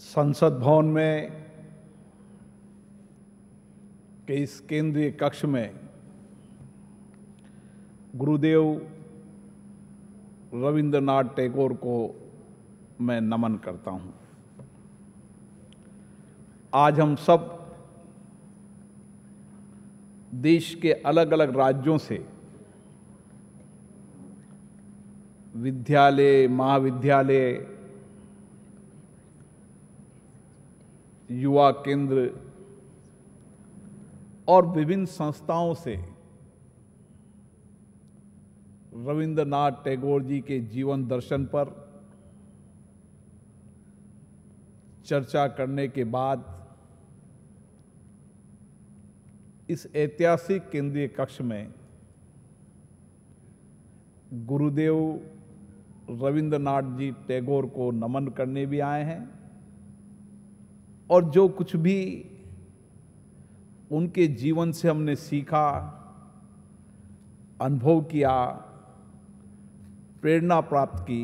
संसद भवन में के इस केंद्रीय कक्ष में गुरुदेव रविंद्रनाथ टैगोर को मैं नमन करता हूँ आज हम सब देश के अलग अलग राज्यों से विद्यालय महाविद्यालय युवा केंद्र और विभिन्न संस्थाओं से रविंद्रनाथ टैगोर जी के जीवन दर्शन पर चर्चा करने के बाद इस ऐतिहासिक केंद्रीय कक्ष में गुरुदेव रविंद्रनाथ जी टैगोर को नमन करने भी आए हैं और जो कुछ भी उनके जीवन से हमने सीखा अनुभव किया प्रेरणा प्राप्त की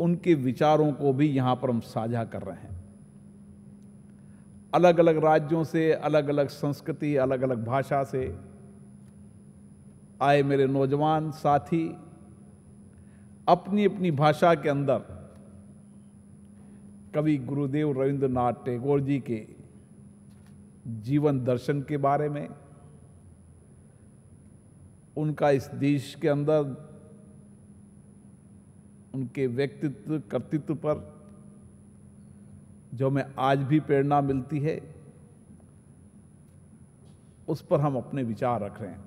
उनके विचारों को भी यहाँ पर हम साझा कर रहे हैं अलग अलग राज्यों से अलग अलग संस्कृति अलग अलग भाषा से आए मेरे नौजवान साथी अपनी अपनी भाषा के अंदर कवि गुरुदेव रविंद्रनाथ टैगोर जी के जीवन दर्शन के बारे में उनका इस देश के अंदर उनके व्यक्तित्व कर्तित्व पर जो हमें आज भी प्रेरणा मिलती है उस पर हम अपने विचार रख रहे हैं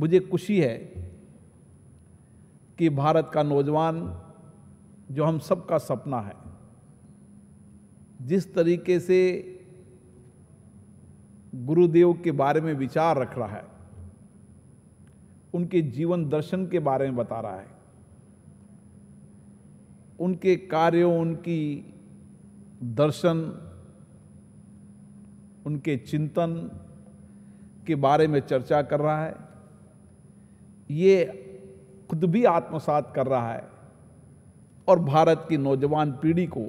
मुझे खुशी है कि भारत का नौजवान जो हम सबका सपना है जिस तरीके से गुरुदेव के बारे में विचार रख रहा है उनके जीवन दर्शन के बारे में बता रहा है उनके कार्यों उनकी दर्शन उनके चिंतन के बारे में चर्चा कर रहा है ये खुद भी आत्मसात कर रहा है और भारत की नौजवान पीढ़ी को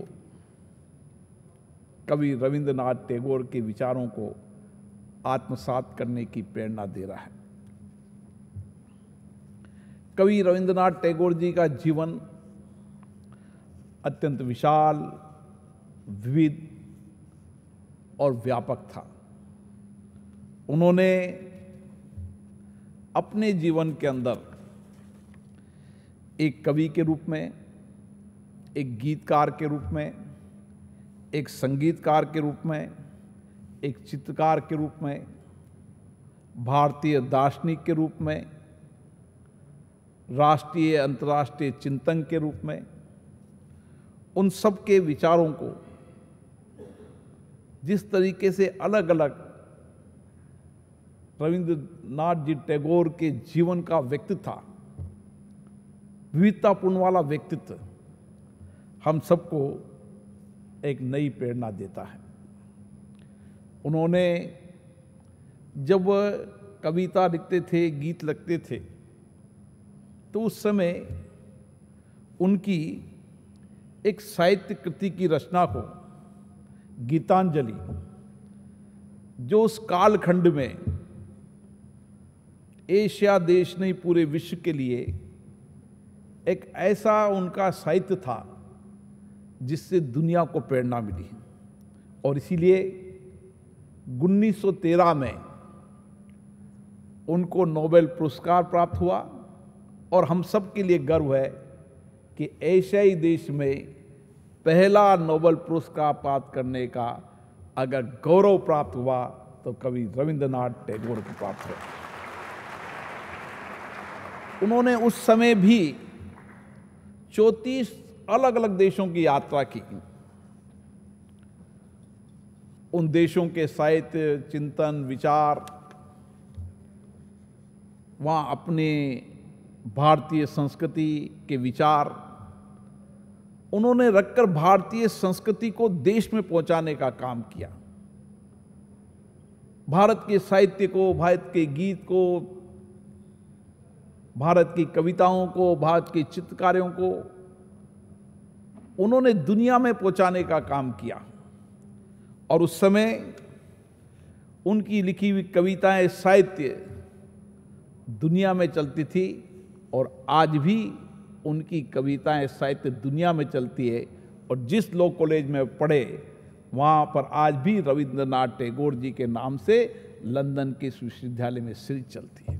कवि रविंद्रनाथ टैगोर के विचारों को आत्मसात करने की प्रेरणा दे रहा है कवि रविंद्रनाथ टैगोर जी का जीवन अत्यंत विशाल विविध और व्यापक था उन्होंने अपने जीवन के अंदर एक कवि के रूप में एक गीतकार के रूप में एक संगीतकार के रूप में एक चित्रकार के रूप में भारतीय दार्शनिक के रूप में राष्ट्रीय अंतर्राष्ट्रीय चिंतन के रूप में उन सब के विचारों को जिस तरीके से अलग अलग रविंद्रनाथ जी टैगोर के जीवन का व्यक्तित्व था विविधतापूर्ण वाला व्यक्तित्व हम सबको एक नई प्रेरणा देता है उन्होंने जब वह कविता लिखते थे गीत लगते थे तो उस समय उनकी एक साहित्य कृति की रचना को गीतांजलि जो उस कालखंड में एशिया देश नहीं पूरे विश्व के लिए एक ऐसा उनका साहित्य था जिससे दुनिया को प्रेरणा मिली और इसीलिए 1913 में उनको नोबेल पुरस्कार प्राप्त हुआ और हम सब के लिए गर्व है कि एशियाई देश में पहला नोबेल पुरस्कार प्राप्त करने का अगर गौरव प्राप्त हुआ तो कवि रविंद्रनाथ टैगोर को प्राप्त हुआ उन्होंने उस समय भी चौंतीस अलग अलग देशों की यात्रा की उन देशों के साहित्य चिंतन विचार वहाँ अपने भारतीय संस्कृति के विचार उन्होंने रखकर भारतीय संस्कृति को देश में पहुंचाने का काम किया भारत के साहित्य को भारत के गीत को भारत की कविताओं को भारत के चित्रकारों को उन्होंने दुनिया में पहुंचाने का काम किया और उस समय उनकी लिखी हुई कविताएं साहित्य दुनिया में चलती थी और आज भी उनकी कविताएं साहित्य दुनिया में चलती है और जिस लोग कॉलेज में पढ़े वहाँ पर आज भी रविंद्रनाथ टैगोर जी के नाम से लंदन के विश्वविद्यालय में सीरीज चलती है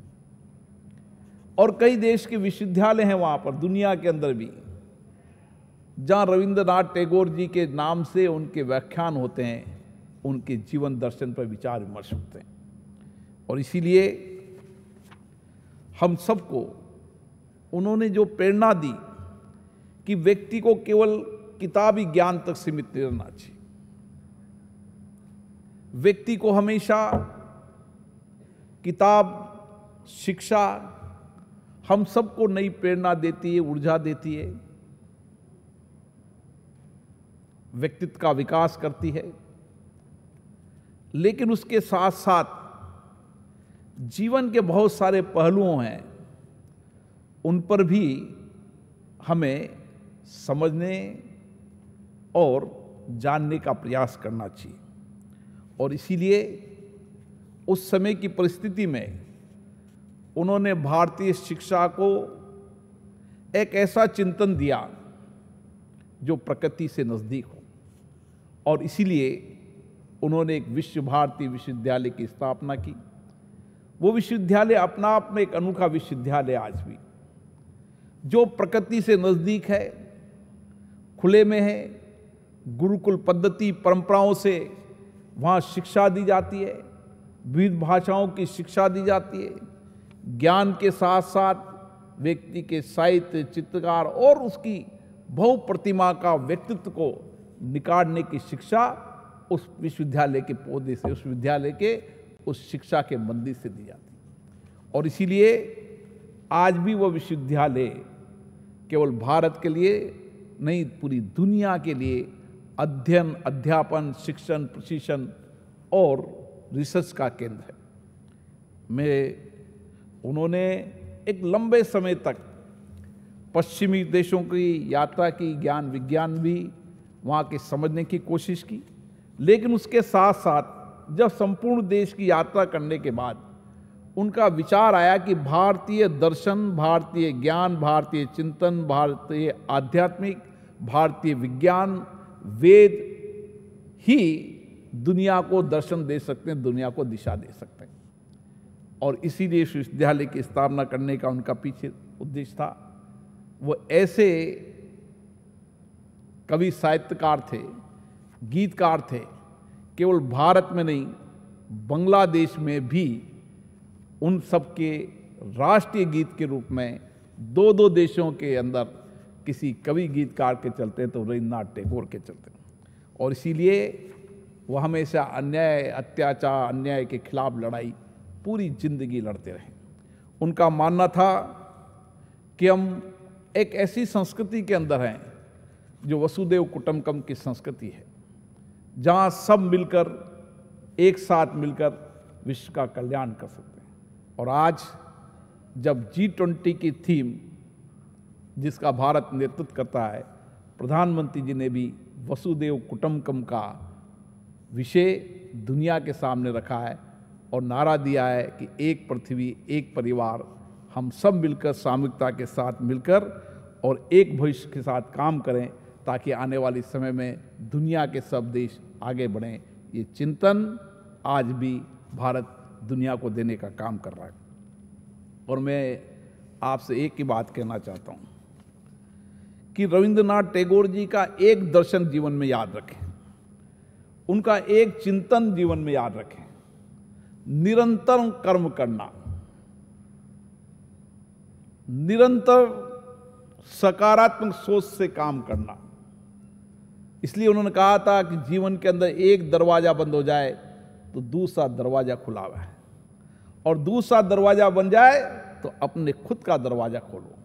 और कई देश के विश्वविद्यालय हैं वहाँ पर दुनिया के अंदर भी जहाँ रविंद्रनाथ टैगोर जी के नाम से उनके व्याख्यान होते हैं उनके जीवन दर्शन पर विचार विमर्श होते हैं और इसीलिए हम सबको उन्होंने जो प्रेरणा दी कि व्यक्ति को केवल किताबी ज्ञान तक सीमित नहीं रहना चाहिए व्यक्ति को हमेशा किताब शिक्षा हम सबको नई प्रेरणा देती है ऊर्जा देती है व्यक्तित्व का विकास करती है लेकिन उसके साथ साथ जीवन के बहुत सारे पहलुओं हैं उन पर भी हमें समझने और जानने का प्रयास करना चाहिए और इसीलिए उस समय की परिस्थिति में उन्होंने भारतीय शिक्षा को एक ऐसा चिंतन दिया जो प्रकृति से नज़दीक हो और इसीलिए उन्होंने एक विश्व भारती विश्वविद्यालय की स्थापना की वो विश्वविद्यालय अपना आप में एक अनोखा विश्वविद्यालय आज भी जो प्रकृति से नज़दीक है खुले में है गुरुकुल पद्धति परंपराओं से वहाँ शिक्षा दी जाती है विविध भाषाओं की शिक्षा दी जाती है ज्ञान के साथ साथ व्यक्ति के साहित्य चित्रकार और उसकी बहुप्रतिमा का व्यक्तित्व को निकालने की शिक्षा उस विश्वविद्यालय के पौधे से उस विद्यालय के उस शिक्षा के मंदिर से दी जाती और इसीलिए आज भी वो विश्वविद्यालय केवल भारत के लिए नहीं पूरी दुनिया के लिए अध्ययन अध्यापन शिक्षण प्रशिक्षण और रिसर्च का केंद्र है मैं उन्होंने एक लंबे समय तक पश्चिमी देशों की यात्रा की ज्ञान विज्ञान भी वहाँ के समझने की कोशिश की लेकिन उसके साथ साथ जब संपूर्ण देश की यात्रा करने के बाद उनका विचार आया कि भारतीय दर्शन भारतीय ज्ञान भारतीय चिंतन भारतीय आध्यात्मिक भारतीय विज्ञान वेद ही दुनिया को दर्शन दे सकते हैं दुनिया को दिशा दे सकते हैं और इसीलिए विश्वविद्यालय की स्थापना करने का उनका पीछे उद्देश्य था वो ऐसे कवि साहित्यकार थे गीतकार थे केवल भारत में नहीं बांग्लादेश में भी उन सब के राष्ट्रीय गीत के रूप में दो दो देशों के अंदर किसी कवि गीतकार के चलते तो रविन्द्रनाथ टैगोर के चलते और इसीलिए वह हमेशा अन्याय अत्याचार अन्याय के खिलाफ लड़ाई पूरी जिंदगी लड़ते रहे उनका मानना था कि हम एक ऐसी संस्कृति के अंदर हैं जो वसुदेव कुटुम्बकम की संस्कृति है जहाँ सब मिलकर एक साथ मिलकर विश्व का कल्याण कर सकते हैं और आज जब जी ट्वेंटी की थीम जिसका भारत नेतृत्व करता है प्रधानमंत्री जी ने भी वसुदेव कुटुम्बकम का विषय दुनिया के सामने रखा है और नारा दिया है कि एक पृथ्वी एक परिवार हम सब मिलकर सामूहिकता के साथ मिलकर और एक भविष्य के साथ काम करें ताकि आने वाले समय में दुनिया के सब देश आगे बढ़ें ये चिंतन आज भी भारत दुनिया को देने का काम कर रहा है और मैं आपसे एक ही बात कहना चाहता हूँ कि रविंद्रनाथ टैगोर जी का एक दर्शन जीवन में याद रखें उनका एक चिंतन जीवन में याद रखें निरंतर कर्म करना निरंतर सकारात्मक सोच से काम करना इसलिए उन्होंने कहा था कि जीवन के अंदर एक दरवाज़ा बंद हो जाए तो दूसरा दरवाज़ा खुला हुआ है और दूसरा दरवाज़ा बन जाए तो अपने खुद का दरवाज़ा खोलो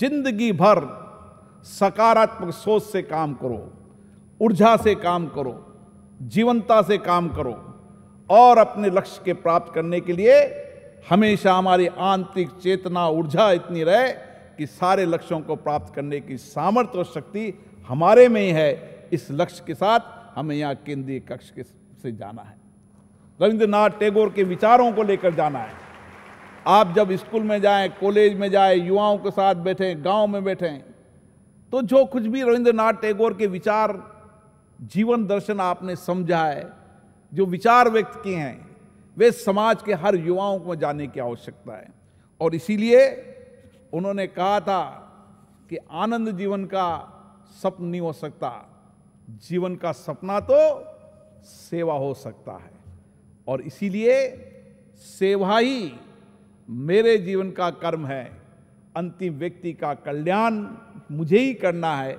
जिंदगी भर सकारात्मक सोच से काम करो ऊर्जा से काम करो जीवंता से काम करो और अपने लक्ष्य के प्राप्त करने के लिए हमेशा हमारी आंतरिक चेतना ऊर्जा इतनी रहे कि सारे लक्ष्यों को प्राप्त करने की सामर्थ्य और शक्ति हमारे में ही है इस लक्ष्य के साथ हमें यहाँ केंद्रीय कक्ष के से जाना है रविंद्रनाथ टैगोर के विचारों को लेकर जाना है आप जब स्कूल में जाएं, कॉलेज में जाएं, युवाओं के साथ बैठें गांव में बैठें तो जो कुछ भी रविंद्रनाथ टैगोर के विचार जीवन दर्शन आपने समझा है जो विचार व्यक्त किए हैं वे समाज के हर युवाओं को जाने की आवश्यकता है और इसीलिए उन्होंने कहा था कि आनंद जीवन का सपन नहीं हो सकता जीवन का सपना तो सेवा हो सकता है और इसीलिए सेवा ही मेरे जीवन का कर्म है अंतिम व्यक्ति का कल्याण मुझे ही करना है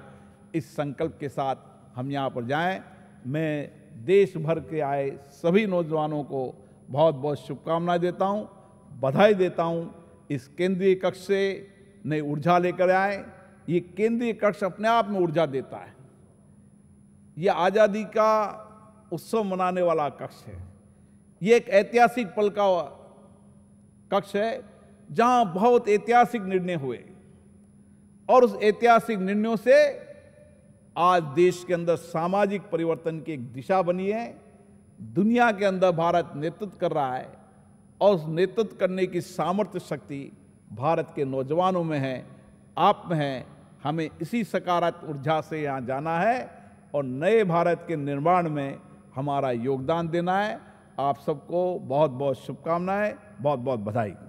इस संकल्प के साथ हम यहाँ पर जाएं मैं देश भर के आए सभी नौजवानों को बहुत बहुत शुभकामनाएं देता हूँ बधाई देता हूँ इस केंद्रीय कक्ष से नई ऊर्जा लेकर आए ये केंद्रीय कक्ष अपने आप में ऊर्जा देता है ये आज़ादी का उत्सव मनाने वाला कक्ष है ये एक ऐतिहासिक पल का कक्ष है जहां बहुत ऐतिहासिक निर्णय हुए और उस ऐतिहासिक निर्णयों से आज देश के अंदर सामाजिक परिवर्तन की एक दिशा बनी है दुनिया के अंदर भारत नेतृत्व कर रहा है और उस नेतृत्व करने की सामर्थ्य शक्ति भारत के नौजवानों में है आप में है हमें इसी सकारात्मक ऊर्जा से यहाँ जाना है और नए भारत के निर्माण में हमारा योगदान देना है आप सबको बहुत बहुत शुभकामनाएं बहुत बहुत बधाई